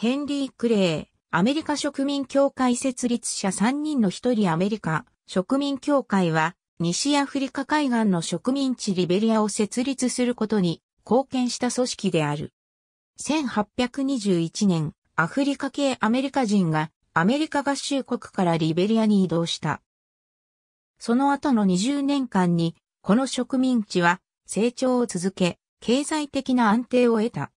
ヘンリー・クレー、アメリカ植民協会設立者3人の1人アメリカ植民協会は、西アフリカ海岸の植民地リベリアを設立することに貢献した組織である。1821年、アフリカ系アメリカ人がアメリカ合衆国からリベリアに移動した。その後の20年間に、この植民地は成長を続け、経済的な安定を得た。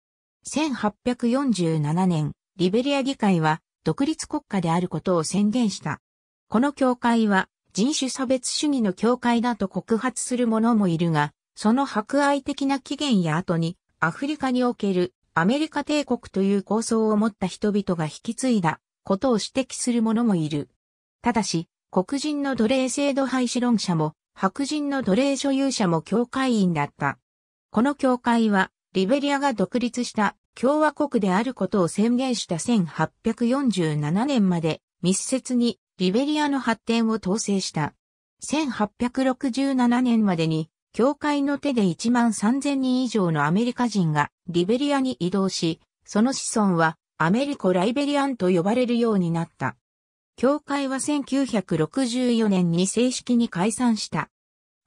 1847年、リベリア議会は独立国家であることを宣言した。この教会は人種差別主義の教会だと告発する者もいるが、その博愛的な起源や後にアフリカにおけるアメリカ帝国という構想を持った人々が引き継いだことを指摘する者もいる。ただし、黒人の奴隷制度廃止論者も白人の奴隷所有者も教会員だった。この教会はリベリアが独立した共和国であることを宣言した1847年まで密接にリベリアの発展を統制した。1867年までに教会の手で1万3000人以上のアメリカ人がリベリアに移動し、その子孫はアメリコ・ライベリアンと呼ばれるようになった。教会は1964年に正式に解散した。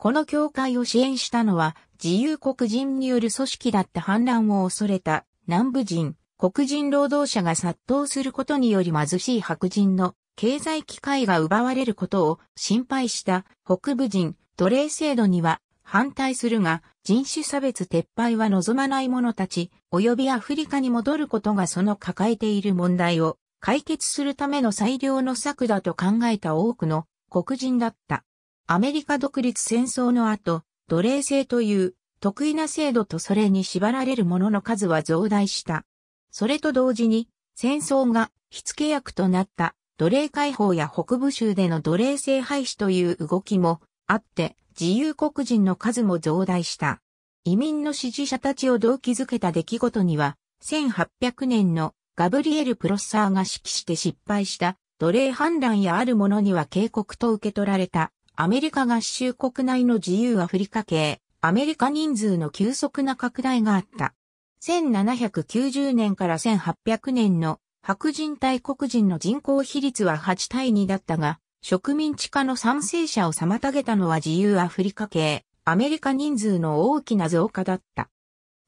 この教会を支援したのは自由黒人による組織だった反乱を恐れた南部人、黒人労働者が殺到することにより貧しい白人の経済機会が奪われることを心配した北部人、奴隷制度には反対するが人種差別撤廃は望まない者たち及びアフリカに戻ることがその抱えている問題を解決するための最良の策だと考えた多くの黒人だった。アメリカ独立戦争の後、奴隷制という得意な制度とそれに縛られる者のの数は増大した。それと同時に、戦争が火付け役となった奴隷解放や北部州での奴隷制廃止という動きもあって、自由黒人の数も増大した。移民の支持者たちを動機づけた出来事には、1800年のガブリエル・プロッサーが指揮して失敗した奴隷反乱やある者には警告と受け取られたアメリカ合衆国内の自由アフリカ系、アメリカ人数の急速な拡大があった。1790年から1800年の白人対黒人の人口比率は8対2だったが、植民地化の賛成者を妨げたのは自由アフリカ系、アメリカ人数の大きな増加だった。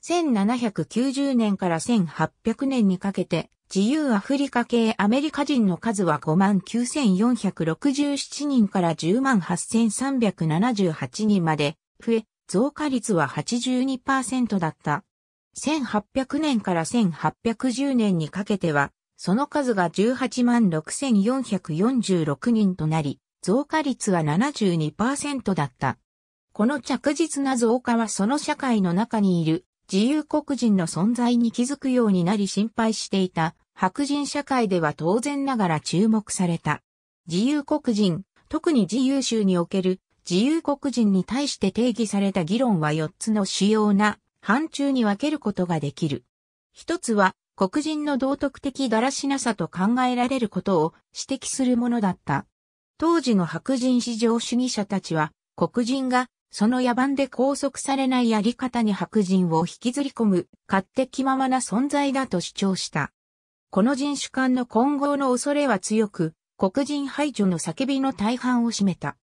1790年から1800年にかけて、自由アフリカ系アメリカ人の数は59,467人から108,378人まで増え、増加率は82%だった。1800年から1810年にかけては、その数が186,446人となり、増加率は72%だった。この着実な増加はその社会の中にいる自由黒人の存在に気づくようになり心配していた白人社会では当然ながら注目された。自由黒人、特に自由州における自由黒人に対して定義された議論は4つの主要な範疇に分けることができる。一つは黒人の道徳的だらしなさと考えられることを指摘するものだった。当時の白人至上主義者たちは黒人がその野蛮で拘束されないやり方に白人を引きずり込む、勝手気ままな存在だと主張した。この人種間の混合の恐れは強く、黒人排除の叫びの大半を占めた。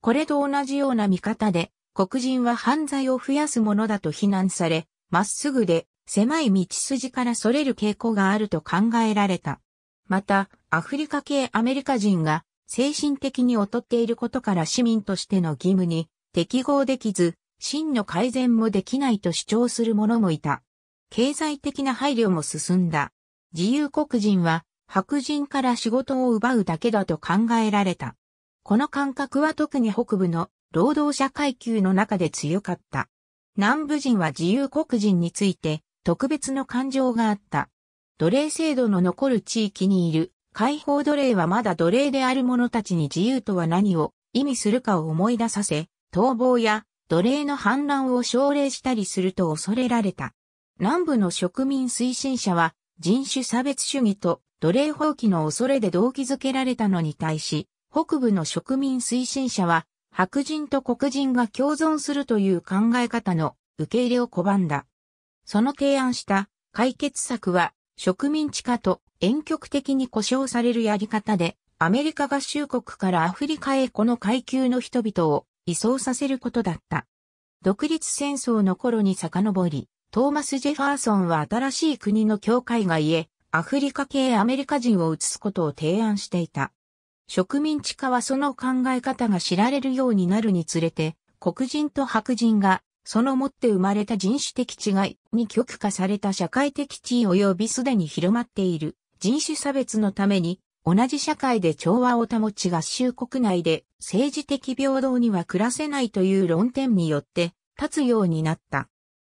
これと同じような見方で、黒人は犯罪を増やすものだと非難され、まっすぐで狭い道筋から逸れる傾向があると考えられた。また、アフリカ系アメリカ人が精神的に劣っていることから市民としての義務に適合できず、真の改善もできないと主張する者もいた。経済的な配慮も進んだ。自由黒人は白人から仕事を奪うだけだと考えられた。この感覚は特に北部の労働者階級の中で強かった。南部人は自由黒人について特別の感情があった。奴隷制度の残る地域にいる解放奴隷はまだ奴隷である者たちに自由とは何を意味するかを思い出させ、逃亡や奴隷の反乱を奨励したりすると恐れられた。南部の植民推進者は人種差別主義と奴隷放棄の恐れで動機づけられたのに対し、北部の植民推進者は白人と黒人が共存するという考え方の受け入れを拒んだ。その提案した解決策は植民地化と遠極的に故障されるやり方で、アメリカ合衆国からアフリカへこの階級の人々を移送させることだった。独立戦争の頃に遡り、トーマス・ジェファーソンは新しい国の境界外へアフリカ系アメリカ人を移すことを提案していた。植民地化はその考え方が知られるようになるにつれて、黒人と白人がそのもって生まれた人種的違いに極化された社会的地位及びすでに広まっている人種差別のために同じ社会で調和を保ち合衆国内で政治的平等には暮らせないという論点によって立つようになった。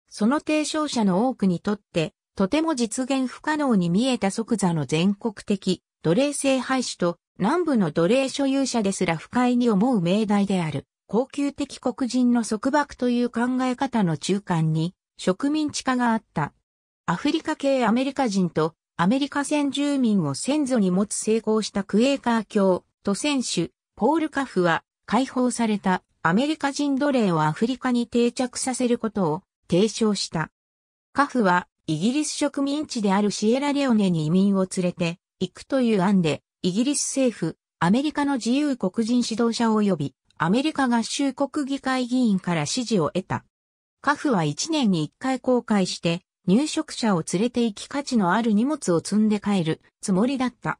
その提唱者の多くにとって、とても実現不可能に見えた即座の全国的奴隷制廃止と南部の奴隷所有者ですら不快に思う命題である高級的黒人の束縛という考え方の中間に植民地化があった。アフリカ系アメリカ人とアメリカ先住民を先祖に持つ成功したクエーカー教、と選手、ポール・カフは、解放されたアメリカ人奴隷をアフリカに定着させることを提唱した。カフは、イギリス植民地であるシエラレオネに移民を連れて行くという案で、イギリス政府、アメリカの自由黒人指導者及び、アメリカ合衆国議会議員から支持を得た。カフは1年に1回公開して、入植者を連れて行き価値のある荷物を積んで帰るつもりだった。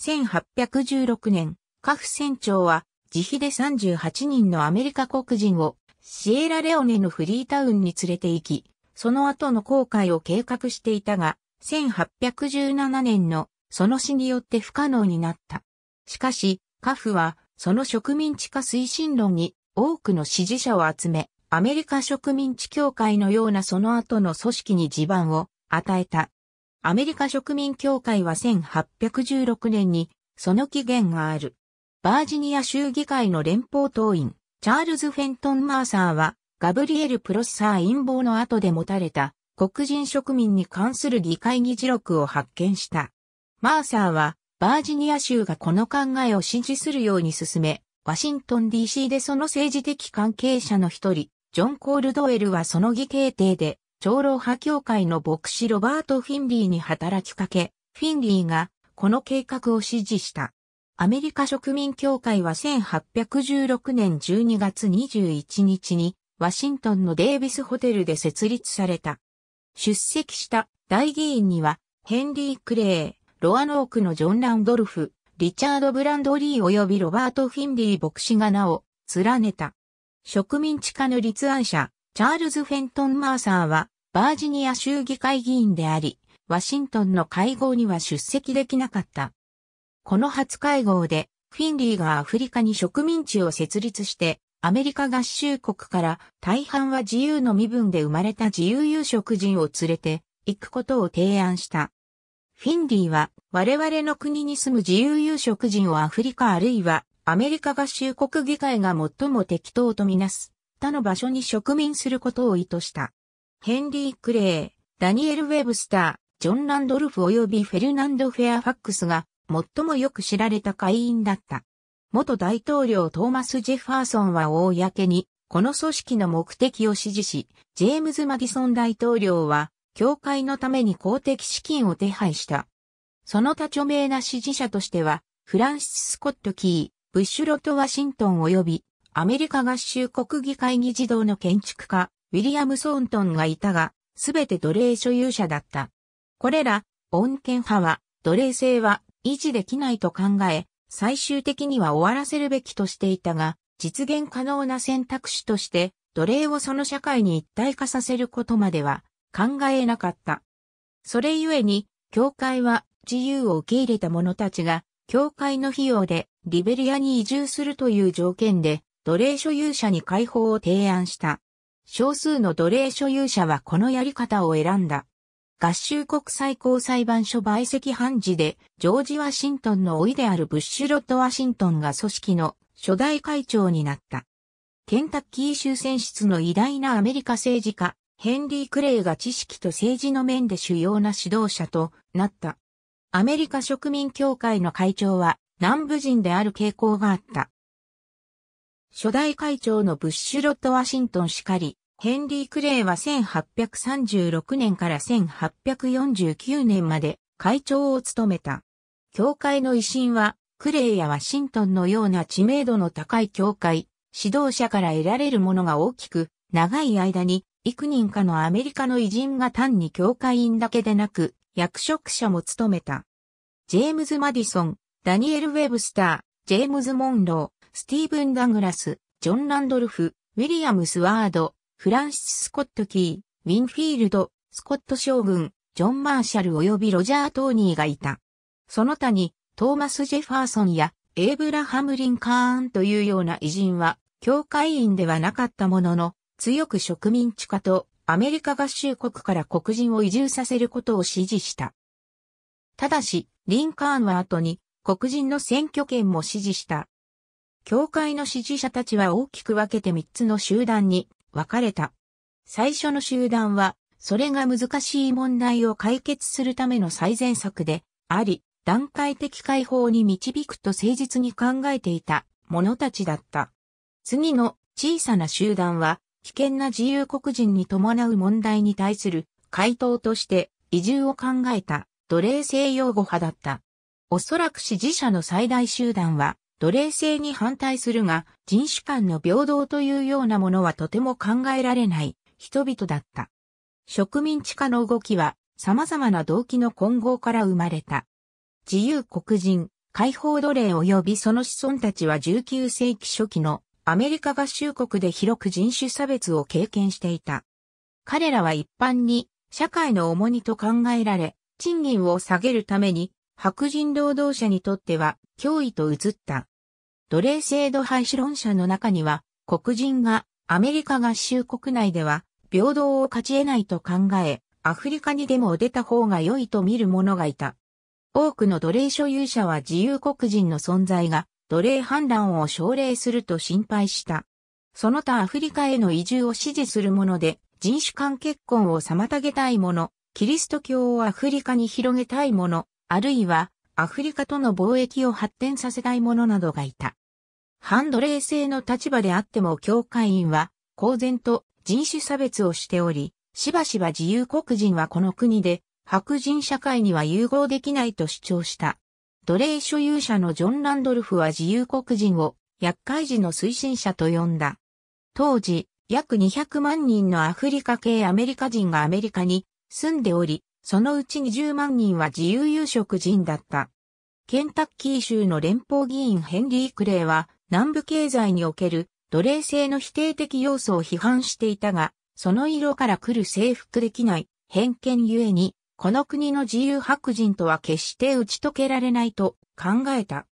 1816年、カフ船長は自費で38人のアメリカ黒人をシエラレオネのフリータウンに連れて行き、その後の航海を計画していたが、1817年のその死によって不可能になった。しかし、カフはその植民地化推進論に多くの支持者を集め、アメリカ植民地協会のようなその後の組織に地盤を与えた。アメリカ植民協会は1816年にその起源がある。バージニア州議会の連邦党員、チャールズ・フェントン・マーサーは、ガブリエル・プロッサー陰謀の後で持たれた黒人植民に関する議会議事録を発見した。マーサーは、バージニア州がこの考えを支持するように進め、ワシントン DC でその政治的関係者の一人、ジョン・コールドウェルはその義兄弟で、長老派協会の牧師ロバート・フィンリーに働きかけ、フィンリーがこの計画を支持した。アメリカ植民協会は1816年12月21日にワシントンのデイビスホテルで設立された。出席した大議員にはヘンリー・クレー、ロアノークのジョン・ランドルフ、リチャード・ブランドリー及びロバート・フィンリー牧師が名を連ねた。植民地化の立案者、チャールズ・フェントン・マーサーは、バージニア州議会議員であり、ワシントンの会合には出席できなかった。この初会合で、フィンリーがアフリカに植民地を設立して、アメリカ合衆国から大半は自由の身分で生まれた自由有色人を連れて行くことを提案した。フィンリーは我々の国に住む自由有色人をアフリカあるいはアメリカ合衆国議会が最も適当とみなす、他の場所に植民することを意図した。ヘンリー・クレー、ダニエル・ウェブスター、ジョン・ランドルフ及びフェルナンド・フェアファックスが最もよく知られた会員だった。元大統領トーマス・ジェファーソンは公に、この組織の目的を支持し、ジェームズ・マディソン大統領は、教会のために公的資金を手配した。その他著名な支持者としては、フランシス・スコット・キー、ブッシュロト・ワシントン及びアメリカ合衆国議会議事堂の建築家、ウィリアム・ソントンがいたが、すべて奴隷所有者だった。これら、穏健派は、奴隷制は維持できないと考え、最終的には終わらせるべきとしていたが、実現可能な選択肢として、奴隷をその社会に一体化させることまでは考えなかった。それゆえに、教会は自由を受け入れた者たちが教会の費用でリベリアに移住するという条件で奴隷所有者に解放を提案した。少数の奴隷所有者はこのやり方を選んだ。合衆国最高裁判所陪席判事で、ジョージ・ワシントンの老いであるブッシュ・ロット・ワシントンが組織の初代会長になった。ケンタッキー州選出の偉大なアメリカ政治家、ヘンリー・クレイが知識と政治の面で主要な指導者となった。アメリカ植民協会の会長は南部人である傾向があった。初代会長のブッシュロット・ワシントンしかり、ヘンリー・クレイは1836年から1849年まで会長を務めた。協会の威信は、クレイやワシントンのような知名度の高い協会、指導者から得られるものが大きく、長い間に幾人かのアメリカの偉人が単に教会員だけでなく、役職者も務めた。ジェームズ・マディソン、ダニエル・ウェブスター、ジェームズ・モンロー、スティーブン・ダグラス、ジョン・ランドルフ、ウィリアム・スワード、フランシス・スコット・キー、ウィンフィールド、スコット将軍、ジョン・マーシャル及びロジャー・トーニーがいた。その他に、トーマス・ジェファーソンや、エイブラハム・リンカーンというような偉人は、教会員ではなかったものの、強く植民地化とアメリカ合衆国から黒人を移住させることを支持した。ただし、リンカーンは後に黒人の選挙権も支持した。教会の支持者たちは大きく分けて3つの集団に分かれた。最初の集団は、それが難しい問題を解決するための最善策であり、段階的解放に導くと誠実に考えていた者たちだった。次の小さな集団は、危険な自由国人に伴う問題に対する回答として移住を考えた奴隷制擁護派だった。おそらく支持者の最大集団は奴隷制に反対するが人種間の平等というようなものはとても考えられない人々だった。植民地化の動きは様々な動機の混合から生まれた。自由黒人、解放奴隷及びその子孫たちは19世紀初期のアメリカ合衆国で広く人種差別を経験していた。彼らは一般に社会の重荷と考えられ、賃金を下げるために白人労働者にとっては脅威と移った。奴隷制度廃止論者の中には、黒人がアメリカ合衆国内では平等を勝ち得ないと考え、アフリカにでも出た方が良いと見る者がいた。多くの奴隷所有者は自由黒人の存在が奴隷反乱を奨励すると心配した。その他アフリカへの移住を支持するもので、人種間結婚を妨げたいもの、キリスト教をアフリカに広げたいもの、あるいはアフリカとの貿易を発展させたいものなどがいた。反奴隷制の立場であっても教会員は公然と人種差別をしており、しばしば自由黒人はこの国で白人社会には融合できないと主張した。奴隷所有者のジョン・ランドルフは自由黒人を厄介児の推進者と呼んだ。当時、約200万人のアフリカ系アメリカ人がアメリカに住んでおり、そのうち20万人は自由有色人だった。ケンタッキー州の連邦議員ヘンリー・クレイは南部経済における奴隷制の否定的要素を批判していたが、その色から来る征服できない偏見ゆえにこの国の自由白人とは決して打ち解けられないと考えた。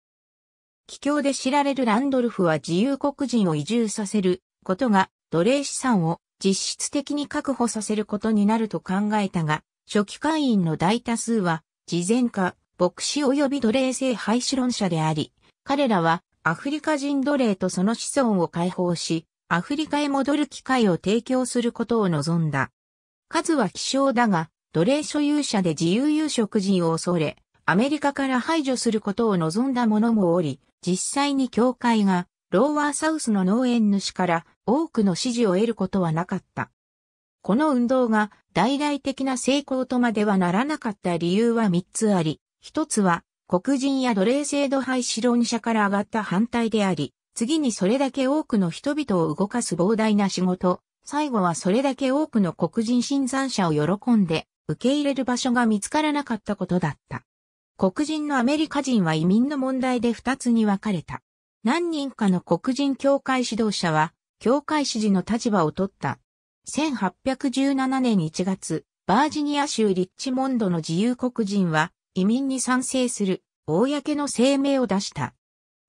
帰郷で知られるランドルフは自由黒人を移住させることが奴隷資産を実質的に確保させることになると考えたが、初期会員の大多数は、慈善家、牧師及び奴隷制廃止論者であり、彼らはアフリカ人奴隷とその子孫を解放し、アフリカへ戻る機会を提供することを望んだ。数は希少だが、奴隷所有者で自由有職人を恐れ、アメリカから排除することを望んだ者もおり、実際に教会がローワーサウスの農園主から多くの支持を得ることはなかった。この運動が大々的な成功とまではならなかった理由は3つあり、1つは黒人や奴隷制度廃止論者から上がった反対であり、次にそれだけ多くの人々を動かす膨大な仕事、最後はそれだけ多くの黒人新参者を喜んで受け入れる場所が見つからなかったことだった。黒人のアメリカ人は移民の問題で二つに分かれた。何人かの黒人教会指導者は、教会支持の立場を取った。1817年1月、バージニア州リッチモンドの自由黒人は、移民に賛成する、公の声明を出した。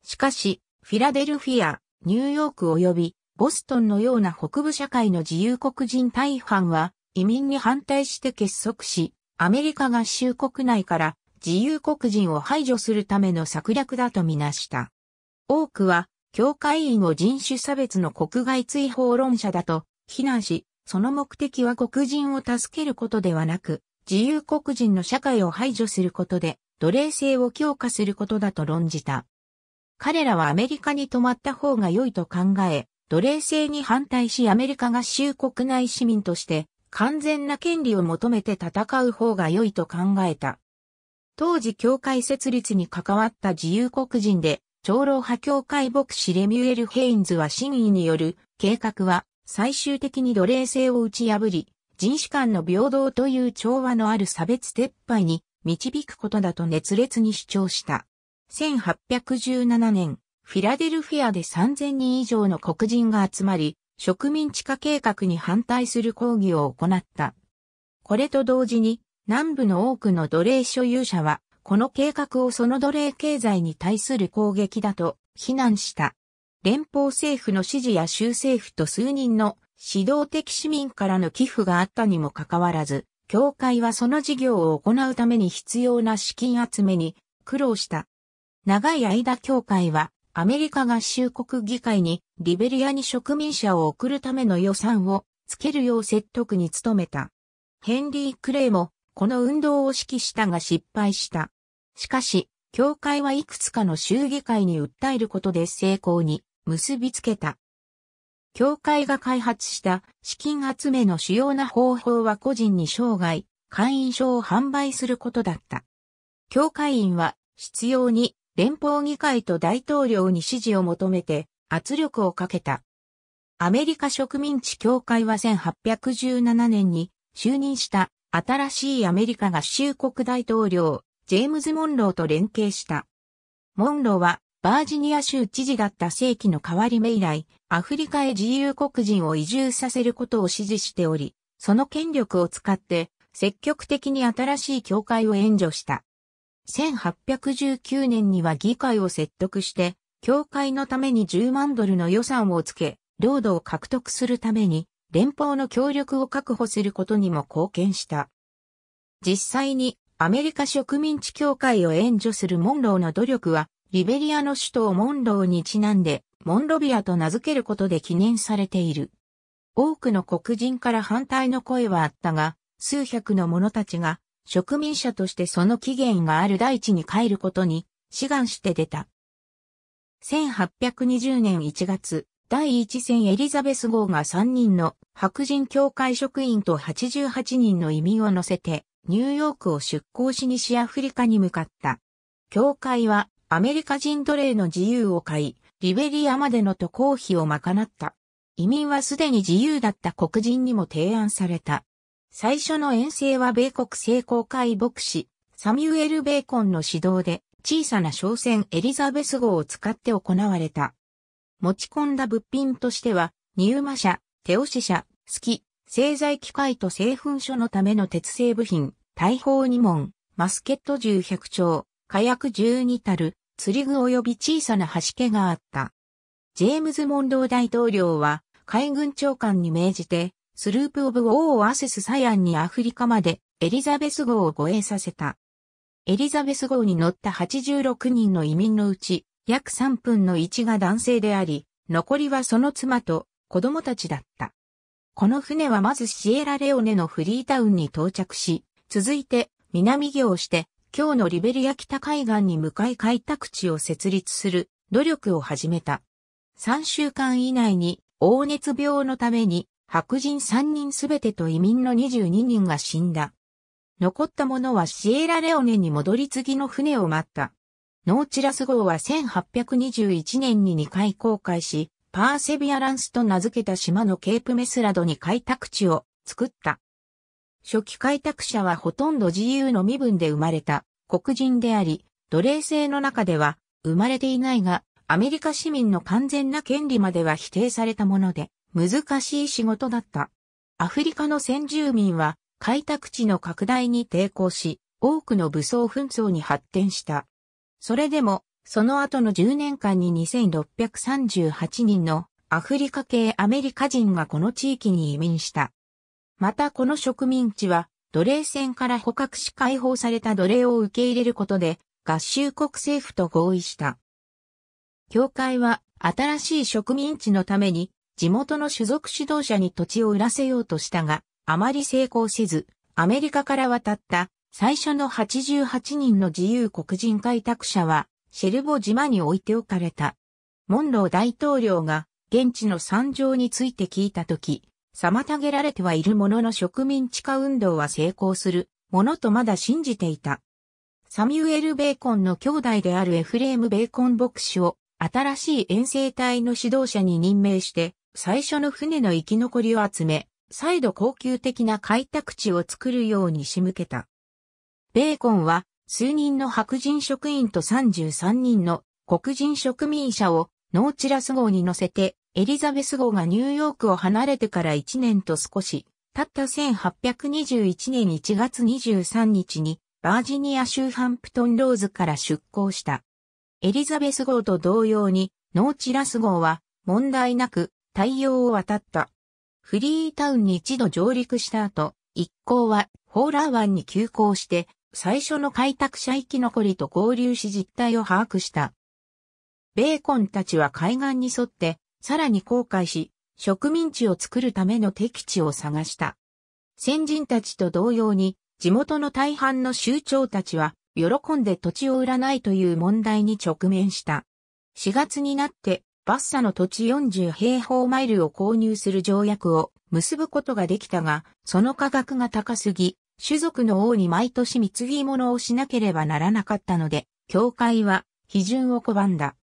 しかし、フィラデルフィア、ニューヨーク及び、ボストンのような北部社会の自由黒人大半は、移民に反対して結束し、アメリカ合衆国内から自由黒人を排除するための策略だとみなした。多くは、教会員を人種差別の国外追放論者だと非難し、その目的は黒人を助けることではなく、自由黒人の社会を排除することで、奴隷制を強化することだと論じた。彼らはアメリカに泊まった方が良いと考え、奴隷制に反対しアメリカ合衆国内市民として完全な権利を求めて戦う方が良いと考えた。当時教会設立に関わった自由黒人で、長老派教会牧師レミュエル・ヘインズは真意による計画は最終的に奴隷制を打ち破り、人種間の平等という調和のある差別撤廃に導くことだと熱烈に主張した。1817年、フィラデルフィアで3000人以上の黒人が集まり、植民地化計画に反対する抗議を行った。これと同時に、南部の多くの奴隷所有者は、この計画をその奴隷経済に対する攻撃だと非難した。連邦政府の指示や州政府と数人の指導的市民からの寄付があったにもかかわらず、教会はその事業を行うために必要な資金集めに苦労した。長い間教会はアメリカ合衆国議会にリベリアに植民者を送るための予算をつけるよう説得に努めた。ヘンリー・クレイもこの運動を指揮したが失敗した。しかし、教会はいくつかの州議会に訴えることで成功に結びつけた。教会が開発した資金集めの主要な方法は個人に生涯、会員証を販売することだった。教会員は必要に連邦議会と大統領に支持を求めて圧力をかけた。アメリカ植民地協会は1817年に就任した新しいアメリカ合衆国大統領、ジェームズ・モンローと連携した。モンローはバージニア州知事だった世紀の変わり目以来、アフリカへ自由黒人を移住させることを支持しており、その権力を使って積極的に新しい協会を援助した。1819年には議会を説得して、教会のために10万ドルの予算をつけ、領土を獲得するために、連邦の協力を確保することにも貢献した。実際に、アメリカ植民地協会を援助するモンローの努力は、リベリアの首都をモンローにちなんで、モンロビアと名付けることで記念されている。多くの黒人から反対の声はあったが、数百の者たちが植民者としてその起源がある大地に帰ることに志願して出た。1820年1月、第一戦エリザベス号が3人の白人協会職員と88人の移民を乗せて、ニューヨークを出港し西アフリカに向かった。協会はアメリカ人奴隷の自由を買い、リベリアまでの渡航費を賄った。移民はすでに自由だった黒人にも提案された。最初の遠征は米国聖公会牧師、サミュエル・ベーコンの指導で、小さな商船エリザベス号を使って行われた。持ち込んだ物品としては、ー馬車、手押し車、スキ、製材機械と製粉所のための鉄製部品、大砲2門、マスケット銃100丁、火薬12たる、釣り具及び小さな橋家があった。ジェームズ・モンドー大統領は海軍長官に命じてスループ・オブ・オー・アセス・サイアンにアフリカまでエリザベス号を護衛させた。エリザベス号に乗った86人の移民のうち、約3分の1が男性であり、残りはその妻と子供たちだった。この船はまずシエラレオネのフリータウンに到着し、続いて南行して、今日のリベリア北海岸に向かい開拓地を設立する努力を始めた。3週間以内に黄熱病のために白人3人すべてと移民の22人が死んだ。残った者はシエラレオネに戻り次の船を待った。ノーチラス号は1821年に2回航海し、パーセビアランスと名付けた島のケープメスラドに開拓地を作った。初期開拓者はほとんど自由の身分で生まれた黒人であり、奴隷制の中では生まれていないが、アメリカ市民の完全な権利までは否定されたもので、難しい仕事だった。アフリカの先住民は開拓地の拡大に抵抗し、多くの武装紛争に発展した。それでも、その後の10年間に2638人のアフリカ系アメリカ人がこの地域に移民した。またこの植民地は奴隷船から捕獲し解放された奴隷を受け入れることで合衆国政府と合意した。教会は新しい植民地のために地元の種族指導者に土地を売らせようとしたが、あまり成功せず、アメリカから渡った最初の88人の自由黒人開拓者は、シェルボ島に置いておかれた。モンロー大統領が現地の惨状について聞いたとき、妨げられてはいるものの植民地化運動は成功するものとまだ信じていた。サミュエル・ベーコンの兄弟であるエフレーム・ベーコン牧師を新しい遠征隊の指導者に任命して最初の船の生き残りを集め、再度高級的な開拓地を作るように仕向けた。ベーコンは数人の白人職員と33人の黒人植民者をノーチラス号に乗せてエリザベス号がニューヨークを離れてから1年と少し、たった1821年1月23日にバージニア州ハンプトンローズから出港した。エリザベス号と同様にノーチラス号は問題なく対応を渡った。フリータウンに一度上陸した後、一行はホーラー湾に急行して、最初の開拓者生き残りと合流し実態を把握した。ベーコンたちは海岸に沿って、さらに航海し、植民地を作るための敵地を探した。先人たちと同様に、地元の大半の州長たちは、喜んで土地を売らないという問題に直面した。4月になって、バッサの土地40平方マイルを購入する条約を結ぶことができたが、その価格が高すぎ、種族の王に毎年貢ぎ物をしなければならなかったので、教会は批准を拒んだ。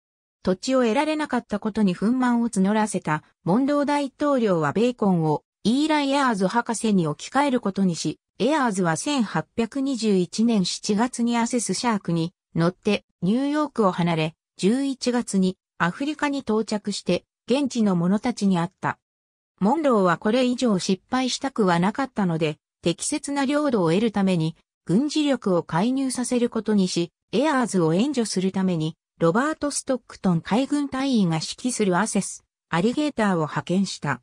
土地を得られなかったことに憤懣を募らせたモンロー大統領はベーコンをイーライ・エアーズ博士に置き換えることにし、エアーズは1821年7月にアセス・シャークに乗ってニューヨークを離れ、11月にアフリカに到着して、現地の者たちに会った。モンローはこれ以上失敗したくはなかったので、適切な領土を得るために、軍事力を介入させることにし、エアーズを援助するために、ロバート・ストックトン海軍隊員が指揮するアセス、アリゲーターを派遣した。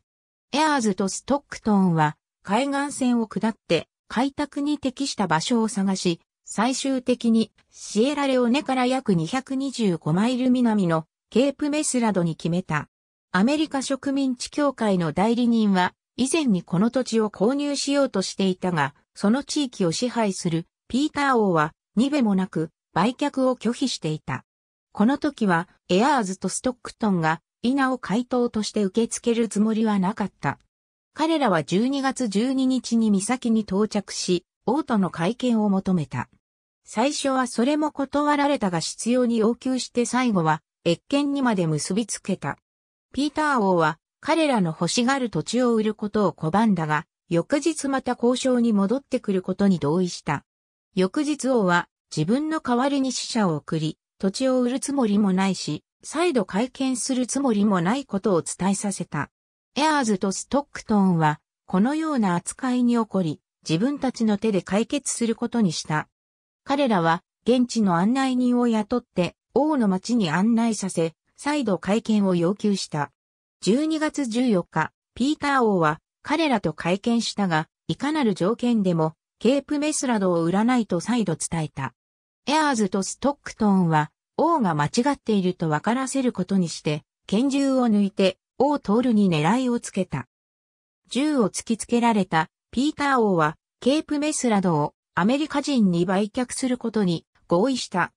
エアーズとストックトンは、海岸線を下って、開拓に適した場所を探し、最終的にシエラレオネから約225マイル南のケープメスラドに決めた。アメリカ植民地協会の代理人は、以前にこの土地を購入しようとしていたが、その地域を支配するピーター王は、にべもなく売却を拒否していた。この時は、エアーズとストックトンが、稲を回答として受け付けるつもりはなかった。彼らは12月12日に岬に到着し、王との会見を求めた。最初はそれも断られたが必要に要求して最後は越見にまで結びつけた。ピーター王は彼らの欲しがる土地を売ることを拒んだが、翌日また交渉に戻ってくることに同意した。翌日王は自分の代わりに死者を送り、土地を売るつもりもないし、再度会見するつもりもないことを伝えさせた。エアーズとストックトンは、このような扱いに起こり、自分たちの手で解決することにした。彼らは、現地の案内人を雇って、王の町に案内させ、再度会見を要求した。12月14日、ピーター王は彼らと会見したが、いかなる条件でも、ケープメスラドを売らないと再度伝えた。エアーズとストックトンは、王が間違っていると分からせることにして、拳銃を抜いて、王トールに狙いをつけた。銃を突きつけられた、ピーター王は、ケープメスラドをアメリカ人に売却することに合意した。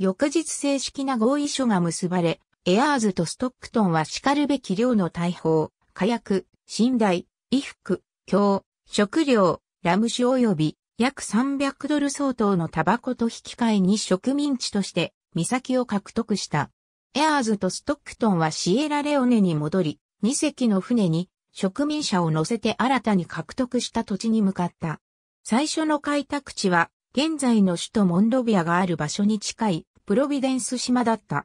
翌日正式な合意書が結ばれ、エアーズとストックトンは叱るべき量の大砲、火薬、寝台、衣服、強、食料、ラム酒及び約300ドル相当のタバコと引き換えに植民地として岬を獲得した。エアーズとストックトンはシエラレオネに戻り、2隻の船に植民者を乗せて新たに獲得した土地に向かった。最初の開拓地は現在の首都モンロビアがある場所に近いプロビデンス島だった。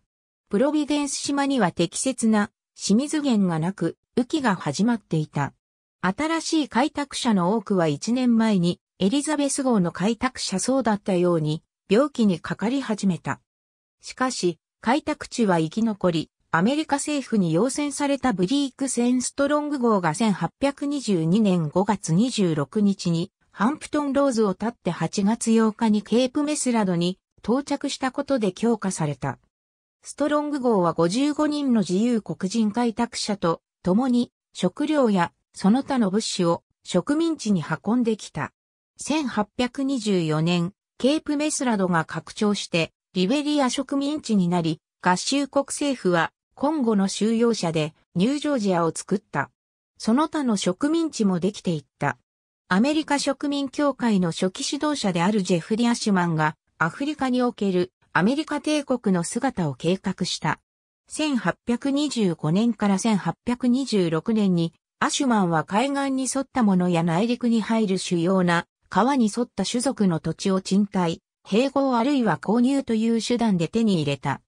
プロビデンス島には適切な清水源がなく、雨季が始まっていた。新しい開拓者の多くは1年前にエリザベス号の開拓者そうだったように病気にかかり始めた。しかし、開拓地は生き残り、アメリカ政府に要請されたブリークセンストロング号が1822年5月26日にハンプトンローズを経って8月8日にケープメスラドに到着したことで強化された。ストロング号は55人の自由黒人開拓者と共に食料やその他の物資を植民地に運んできた。1824年、ケープメスラドが拡張してリベリア植民地になり、合衆国政府は今後の収容者でニュージョージアを作った。その他の植民地もできていった。アメリカ植民協会の初期指導者であるジェフリアシュマンがアフリカにおけるアメリカ帝国の姿を計画した。1825年から1826年にアシュマンは海岸に沿ったものや内陸に入る主要な川に沿った種族の土地を賃貸、併合あるいは購入という手段で手に入れた。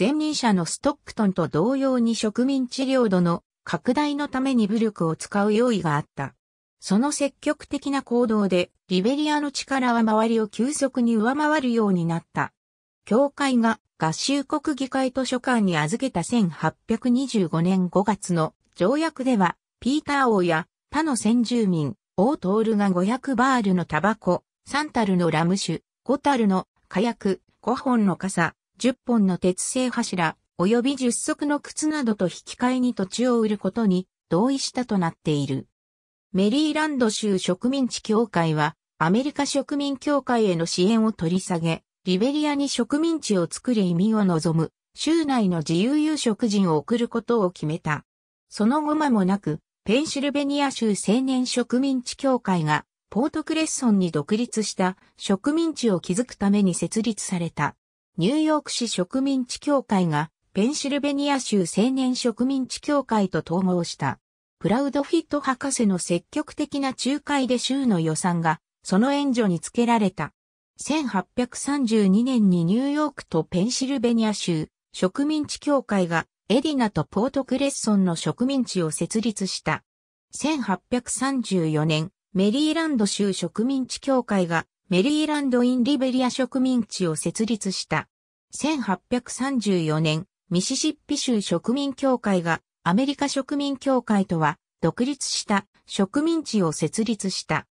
前任者のストックトンと同様に植民地領土の拡大のために武力を使う用意があった。その積極的な行動で、リベリアの力は周りを急速に上回るようになった。教会が合衆国議会図書館に預けた1825年5月の条約では、ピーター王や他の先住民、王トールが500バールのタバコ、3タルのラム酒、5タルの火薬、5本の傘、10本の鉄製柱、及び10足の靴などと引き換えに土地を売ることに同意したとなっている。メリーランド州植民地協会は、アメリカ植民協会への支援を取り下げ、リベリアに植民地を作り移民を望む、州内の自由有色人を送ることを決めた。その後間もなく、ペンシルベニア州青年植民地協会が、ポートクレッソンに独立した植民地を築くために設立された。ニューヨーク市植民地協会が、ペンシルベニア州青年植民地協会と統合した。クラウドフィット博士の積極的な仲介で州の予算が、その援助につけられた。1832年にニューヨークとペンシルベニア州、植民地協会が、エディナとポートクレッソンの植民地を設立した。1834年、メリーランド州植民地協会が、メリーランド・イン・リベリア植民地を設立した。1834年、ミシシッピ州植民協会がアメリカ植民協会とは、独立した植民地を設立した。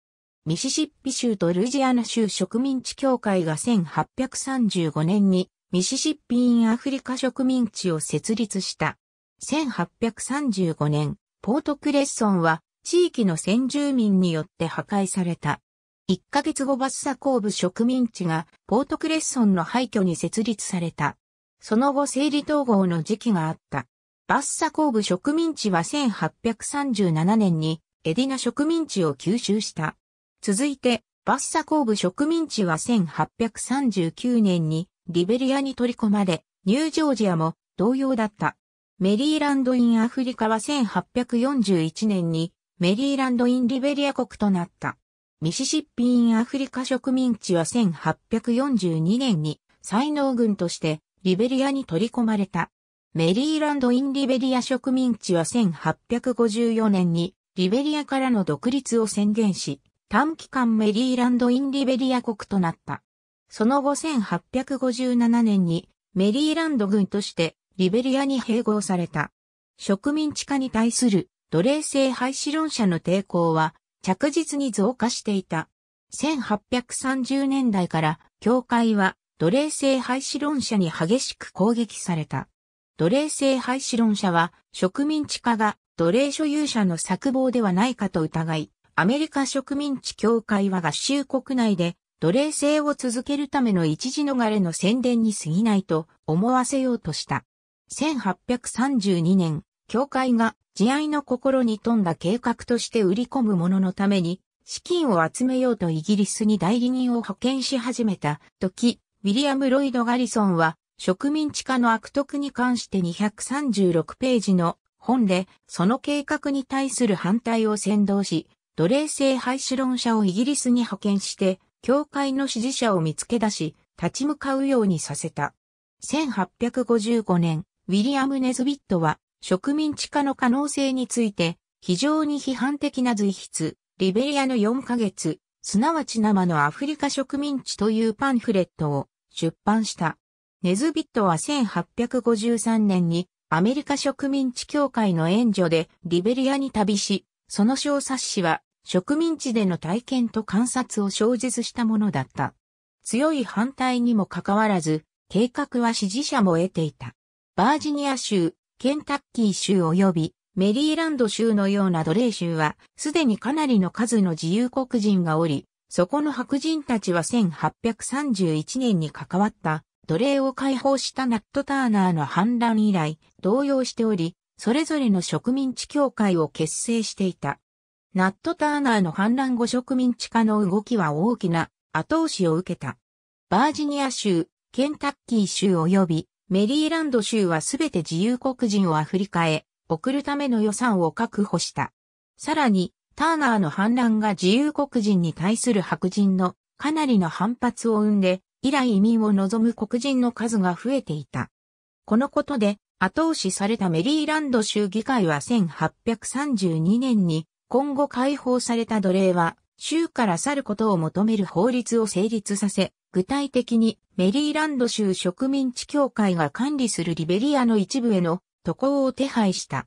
ミシシッピ州とルイジアナ州植民地協会が1835年にミシシッピインアフリカ植民地を設立した。1835年、ポートクレッソンは地域の先住民によって破壊された。1ヶ月後バッサコーブ植民地がポートクレッソンの廃墟に設立された。その後整理統合の時期があった。バッサ工部植民地は1837年にエディナ植民地を吸収した。続いて、バッサ工部植民地は1839年にリベリアに取り込まれ、ニュージョージアも同様だった。メリーランド・イン・アフリカは1841年にメリーランド・イン・リベリア国となった。ミシシッピ・イン・アフリカ植民地は1842年に才能軍としてリベリアに取り込まれた。メリーランド・イン・リベリア植民地は1854年にリベリアからの独立を宣言し、短期間メリーランド・イン・リベリア国となった。その後1857年にメリーランド軍としてリベリアに併合された。植民地化に対する奴隷制廃止論者の抵抗は着実に増加していた。1830年代から教会は奴隷制廃止論者に激しく攻撃された。奴隷制廃止論者は、植民地化が奴隷所有者の策謀ではないかと疑い、アメリカ植民地協会は合衆国内で奴隷制を続けるための一時逃れの宣伝に過ぎないと思わせようとした。1832年、協会が慈愛の心に富んだ計画として売り込む者のために資金を集めようとイギリスに代理人を派遣し始めた時、ウィリアム・ロイド・ガリソンは植民地化の悪徳に関して236ページの本で、その計画に対する反対を先導し、奴隷制廃止論者をイギリスに派遣して、教会の支持者を見つけ出し、立ち向かうようにさせた。1855年、ウィリアム・ネズビットは、植民地化の可能性について、非常に批判的な随筆、リベリアの4ヶ月、すなわち生のアフリカ植民地というパンフレットを出版した。ネズビットは1853年にアメリカ植民地協会の援助でリベリアに旅し、その小冊子は植民地での体験と観察を小述したものだった。強い反対にもかかわらず、計画は支持者も得ていた。バージニア州、ケンタッキー州及びメリーランド州のような奴隷州は、すでにかなりの数の自由黒人がおり、そこの白人たちは1831年に関わった奴隷を解放したナット・ターナーの反乱以来、動揺しており、それぞれの植民地協会を結成していた。ナット・ターナーの反乱後植民地化の動きは大きな後押しを受けた。バージニア州、ケンタッキー州及びメリーランド州はすべて自由黒人をアフリカへ送るための予算を確保した。さらに、ターナーの反乱が自由黒人に対する白人のかなりの反発を生んで、以来移民を望む黒人の数が増えていた。このことで、後押しされたメリーランド州議会は1832年に、今後解放された奴隷は、州から去ることを求める法律を成立させ、具体的にメリーランド州植民地協会が管理するリベリアの一部への渡航を手配した。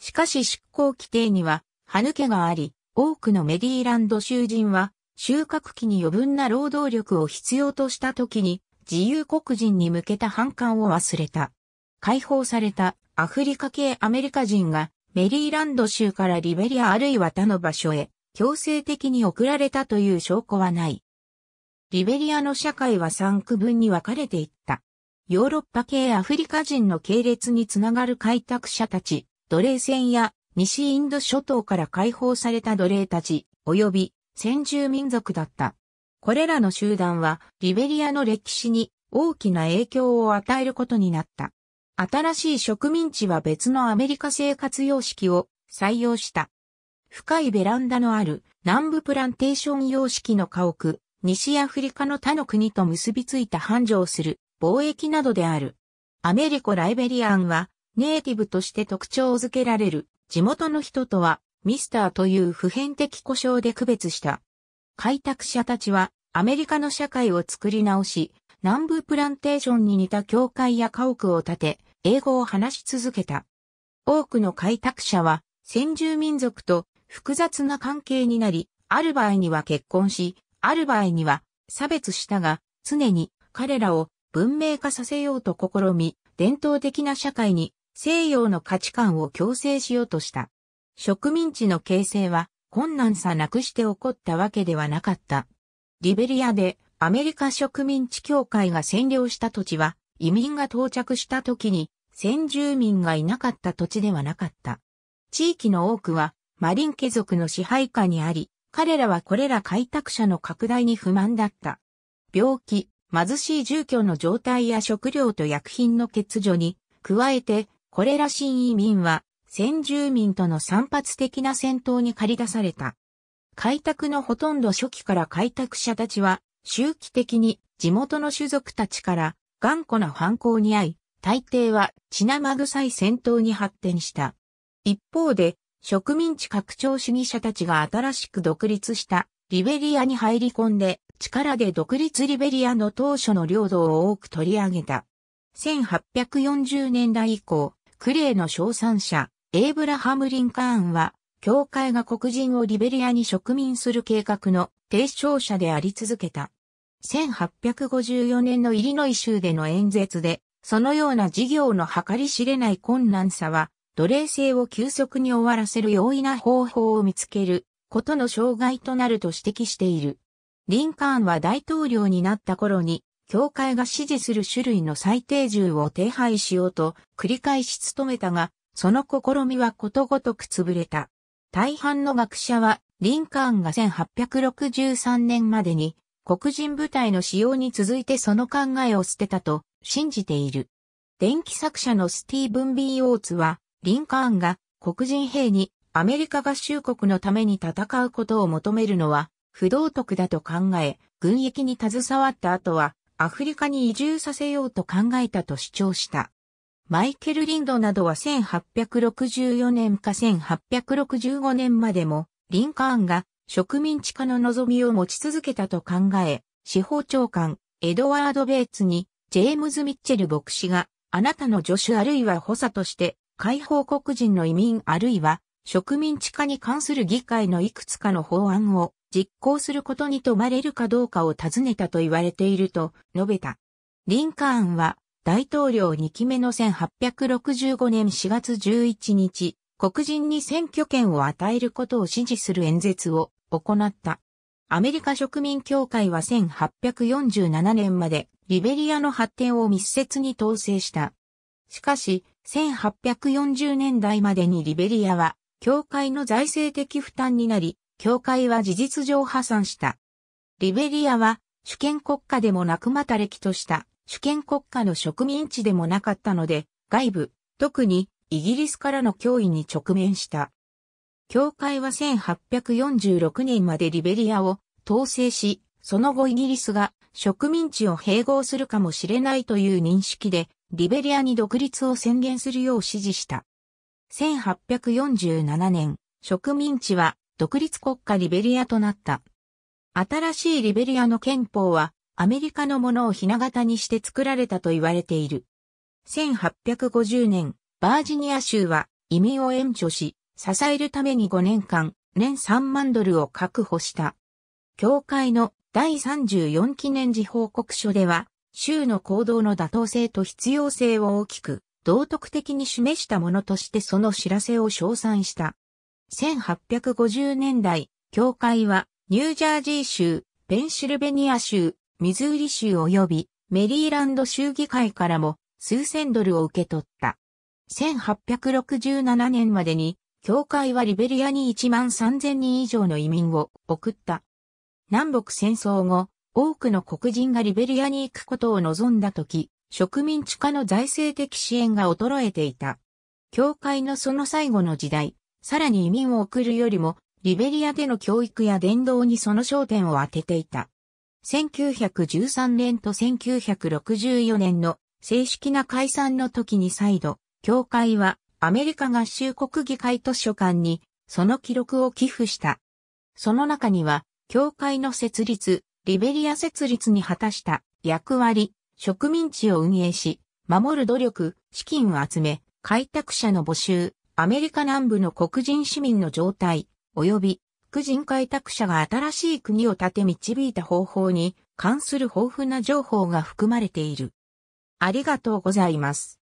しかし執行規定には、歯抜けがあり、多くのメリーランド州人は収穫期に余分な労働力を必要とした時に自由黒人に向けた反感を忘れた。解放されたアフリカ系アメリカ人がメリーランド州からリベリアあるいは他の場所へ強制的に送られたという証拠はない。リベリアの社会は3区分に分かれていった。ヨーロッパ系アフリカ人の系列につながる開拓者たち、奴隷船や西インド諸島から解放された奴隷たち、及び先住民族だった。これらの集団はリベリアの歴史に大きな影響を与えることになった。新しい植民地は別のアメリカ生活様式を採用した。深いベランダのある南部プランテーション様式の家屋、西アフリカの他の国と結びついた繁盛する貿易などである。アメリコ・ライベリアンはネイティブとして特徴づけられる地元の人とはミスターという普遍的故障で区別した。開拓者たちはアメリカの社会を作り直し、南部プランテーションに似た教会や家屋を建て、英語を話し続けた。多くの開拓者は先住民族と複雑な関係になり、ある場合には結婚し、ある場合には差別したが、常に彼らを文明化させようと試み、伝統的な社会に西洋の価値観を強制しようとした。植民地の形成は困難さなくして起こったわけではなかった。リベリアでアメリカ植民地協会が占領した土地は移民が到着した時に先住民がいなかった土地ではなかった。地域の多くはマリン家族の支配下にあり、彼らはこれら開拓者の拡大に不満だった。病気、貧しい住居の状態や食料と薬品の欠如に、加えて、これら新移民は先住民との散発的な戦闘に駆り出された。開拓のほとんど初期から開拓者たちは、周期的に地元の種族たちから頑固な反抗に遭い、大抵は血生臭い戦闘に発展した。一方で、植民地拡張主義者たちが新しく独立したリベリアに入り込んで、力で独立リベリアの当初の領土を多く取り上げた。1840年代以降、クレイの賞賛者、エイブラハム・リンカーンは、教会が黒人をリベリアに植民する計画の提唱者であり続けた。1854年のイリノイ州での演説で、そのような事業の計り知れない困難さは、奴隷制を急速に終わらせる容易な方法を見つけることの障害となると指摘している。リンカーンは大統領になった頃に、教会が支持する種類の最低重を手配しようと繰り返し努めたが、その試みはことごとく潰れた。大半の学者は、リンカーンが1863年までに、黒人部隊の使用に続いてその考えを捨てたと信じている。電気作者のスティーブン・ B・ オーツは、リンカーンが黒人兵にアメリカ合衆国のために戦うことを求めるのは不道徳だと考え、軍役に携わった後はアフリカに移住させようと考えたと主張した。マイケル・リンドなどは1864年か1865年までも、リンカーンが植民地化の望みを持ち続けたと考え、司法長官、エドワード・ベイツに、ジェームズ・ミッチェル牧師が、あなたの助手あるいは補佐として、解放黒人の移民あるいは植民地化に関する議会のいくつかの法案を実行することに問われるかどうかを尋ねたと言われていると述べた。リンカーンは大統領2期目の1865年4月11日、黒人に選挙権を与えることを支持する演説を行った。アメリカ植民協会は1847年までリベリアの発展を密接に統制した。しかし、1840年代までにリベリアは、協会の財政的負担になり、協会は事実上破産した。リベリアは、主権国家でもなくまた歴とした主権国家の植民地でもなかったので、外部、特にイギリスからの脅威に直面した。教会は1846年までリベリアを統制し、その後イギリスが植民地を併合するかもしれないという認識で、リベリアに独立を宣言するよう指示した。1847年、植民地は独立国家リベリアとなった。新しいリベリアの憲法はアメリカのものをひな形にして作られたと言われている。1850年、バージニア州は移民を援助し、支えるために5年間、年3万ドルを確保した。教会の第34記念時報告書では、州の行動の妥当性と必要性を大きく、道徳的に示したものとしてその知らせを称賛した。1850年代、教会はニュージャージー州、ペンシルベニア州、ミズーリ州及びメリーランド州議会からも数千ドルを受け取った。1867年までに、教会はリベリアに1万3000人以上の移民を送った。南北戦争後、多くの黒人がリベリアに行くことを望んだ時、植民地化の財政的支援が衰えていた。教会のその最後の時代、さらに移民を送るよりも、リベリアでの教育や伝道にその焦点を当てていた。1913年と1964年の正式な解散の時に再度、教会はアメリカ合衆国議会図書館にその記録を寄付した。その中には、教会の設立、リベリア設立に果たした役割、植民地を運営し、守る努力、資金を集め、開拓者の募集、アメリカ南部の黒人市民の状態、及び白人開拓者が新しい国を建て導いた方法に関する豊富な情報が含まれている。ありがとうございます。